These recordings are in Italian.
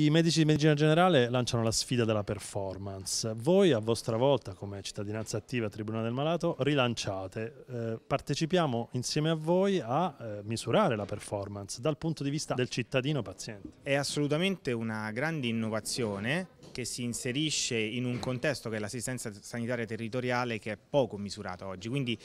I medici di medicina generale lanciano la sfida della performance. Voi a vostra volta, come cittadinanza attiva Tribunale del Malato, rilanciate. Eh, partecipiamo insieme a voi a eh, misurare la performance dal punto di vista del cittadino paziente. È assolutamente una grande innovazione che si inserisce in un contesto che è l'assistenza sanitaria territoriale che è poco misurata oggi. Quindi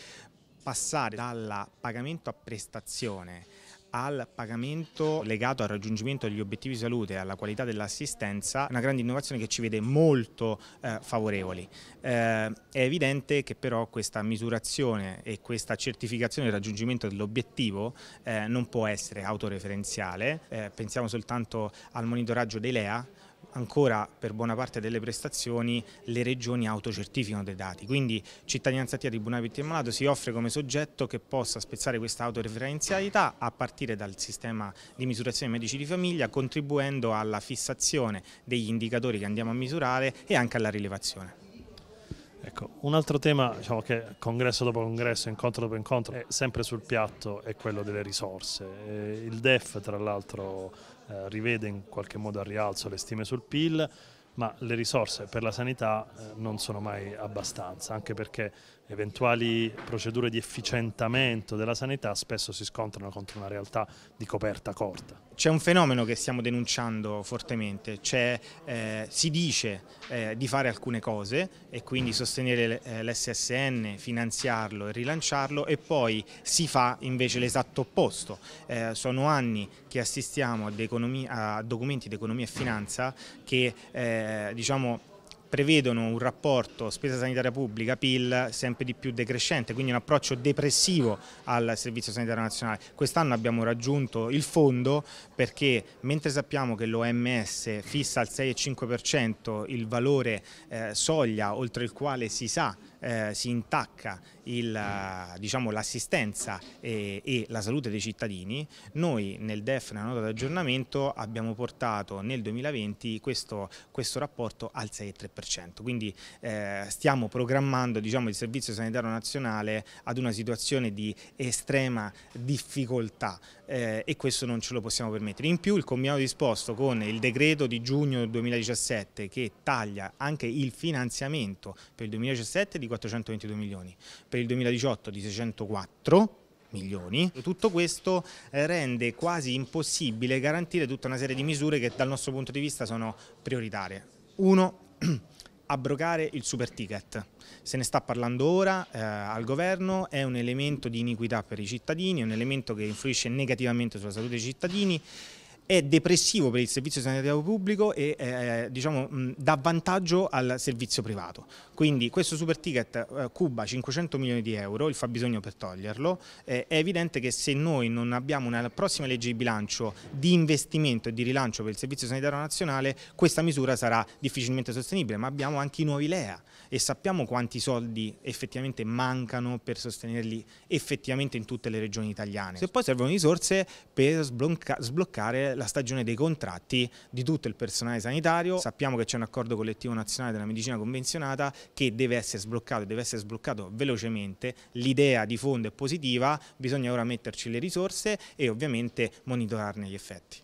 passare dal pagamento a prestazione al pagamento legato al raggiungimento degli obiettivi di salute e alla qualità dell'assistenza, una grande innovazione che ci vede molto eh, favorevoli. Eh, è evidente che però questa misurazione e questa certificazione del raggiungimento dell'obiettivo eh, non può essere autoreferenziale, eh, pensiamo soltanto al monitoraggio dei LEA, ancora per buona parte delle prestazioni le regioni autocertificano dei dati, quindi cittadinanza attiva Tribunale Buonaventi e Malato si offre come soggetto che possa spezzare questa autoreferenzialità a partire dal sistema di misurazione dei medici di famiglia contribuendo alla fissazione degli indicatori che andiamo a misurare e anche alla rilevazione. Ecco, un altro tema diciamo, che congresso dopo congresso, incontro dopo incontro, è sempre sul piatto, è quello delle risorse. Eh, il DEF, tra l'altro, eh, rivede in qualche modo al rialzo le stime sul PIL, ma le risorse per la sanità eh, non sono mai abbastanza, anche perché eventuali procedure di efficientamento della sanità spesso si scontrano contro una realtà di coperta corta. C'è un fenomeno che stiamo denunciando fortemente, eh, si dice eh, di fare alcune cose e quindi sostenere eh, l'SSN, finanziarlo e rilanciarlo e poi si fa invece l'esatto opposto. Eh, sono anni che assistiamo a, a documenti di economia e finanza che eh, diciamo, prevedono un rapporto spesa sanitaria pubblica PIL sempre di più decrescente, quindi un approccio depressivo al Servizio Sanitario Nazionale. Quest'anno abbiamo raggiunto il fondo perché mentre sappiamo che l'OMS fissa al 6,5% il valore eh, soglia oltre il quale si sa eh, si intacca diciamo, l'assistenza diciamo, e, e, la salute dei cittadini, noi nel DEF, nella nota di aggiornamento, abbiamo portato nel 2020 questo, questo rapporto al 6,3%, quindi eh, stiamo programmando diciamo, il Servizio Sanitario Nazionale ad una situazione di estrema difficoltà eh, e questo non ce lo possiamo permettere. In più il combinato disposto con il decreto di giugno 2017 che taglia anche il finanziamento per il 2017 di 422 milioni, per il 2018 di 604 milioni. Tutto questo eh, rende quasi impossibile garantire tutta una serie di misure che dal nostro punto di vista sono prioritarie. Uno, abrogare il super ticket. Se ne sta parlando ora eh, al governo, è un elemento di iniquità per i cittadini, è un elemento che influisce negativamente sulla salute dei cittadini è depressivo per il servizio sanitario pubblico e eh, eh, diciamo, mh, dà vantaggio al servizio privato. Quindi questo super ticket eh, cuba 500 milioni di euro, il fabbisogno per toglierlo, eh, è evidente che se noi non abbiamo una prossima legge di bilancio di investimento e di rilancio per il servizio sanitario nazionale, questa misura sarà difficilmente sostenibile, ma abbiamo anche i nuovi LEA e sappiamo quanti soldi effettivamente mancano per sostenerli effettivamente in tutte le regioni italiane. Se poi servono risorse per sblocca sbloccare la stagione dei contratti di tutto il personale sanitario. Sappiamo che c'è un accordo collettivo nazionale della medicina convenzionata che deve essere sbloccato, deve essere sbloccato velocemente. L'idea di fondo è positiva, bisogna ora metterci le risorse e ovviamente monitorarne gli effetti.